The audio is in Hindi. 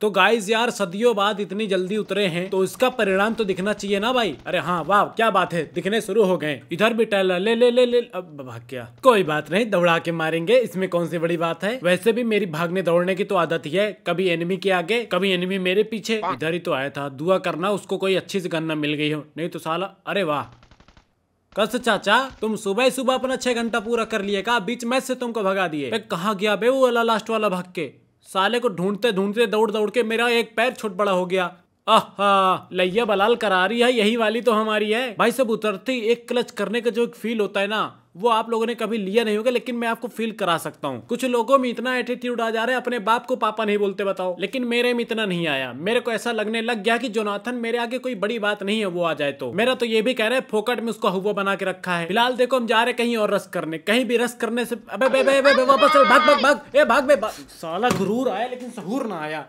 तो गाइस यार सदियों बाद इतनी जल्दी उतरे हैं तो इसका परिणाम तो दिखना चाहिए ना भाई अरे हाँ वाह क्या बात है दिखने शुरू हो गए इधर भी टहला ले ले ले ले अब भाग क्या कोई बात नहीं दौड़ा के मारेंगे इसमें कौन सी बड़ी बात है वैसे भी मेरी भागने दौड़ने की तो आदत ही है कभी एनिमी के आगे कभी एनिमी मेरे पीछे इधर ही तो आया था दुआ करना उसको कोई अच्छी सी गन्ना मिल गई हो नहीं तो साला अरे वाह कस चाचा तुम सुबह सुबह अपना छह घंटा पूरा कर लिए का बीच मैच से तुमको भगा दिए कहा गया बे वो वाला लास्ट वाला भाग के साले को ढूंढते ढूंढते दौड़ दौड़ के मेरा एक पैर छुट बड़ा हो गया आह लैया बलाल करारी है यही वाली तो हमारी है भाई सब उतरते ही एक क्लच करने का जो एक फील होता है ना वो आप लोगों ने कभी लिया नहीं होगा लेकिन मैं आपको फील करा सकता हूँ कुछ लोगों में इतना एटीट्यूड आ जा रहा है अपने बाप को पापा नहीं बोलते बताओ लेकिन मेरे में इतना नहीं आया मेरे को ऐसा लगने लग गया कि जोनाथन मेरे आगे कोई बड़ी बात नहीं है वो आ जाए तो मेरा तो ये भी कह रहा है फोकट में उसको हुआ बना के रखा है फिलहाल देखो हम जा रहे कहीं और रस करने कहीं भी रस करने से अबे बे बे वापस भाग भाग भाग ए भाग बे साला गुरूर आया लेकिन सहूर ना आया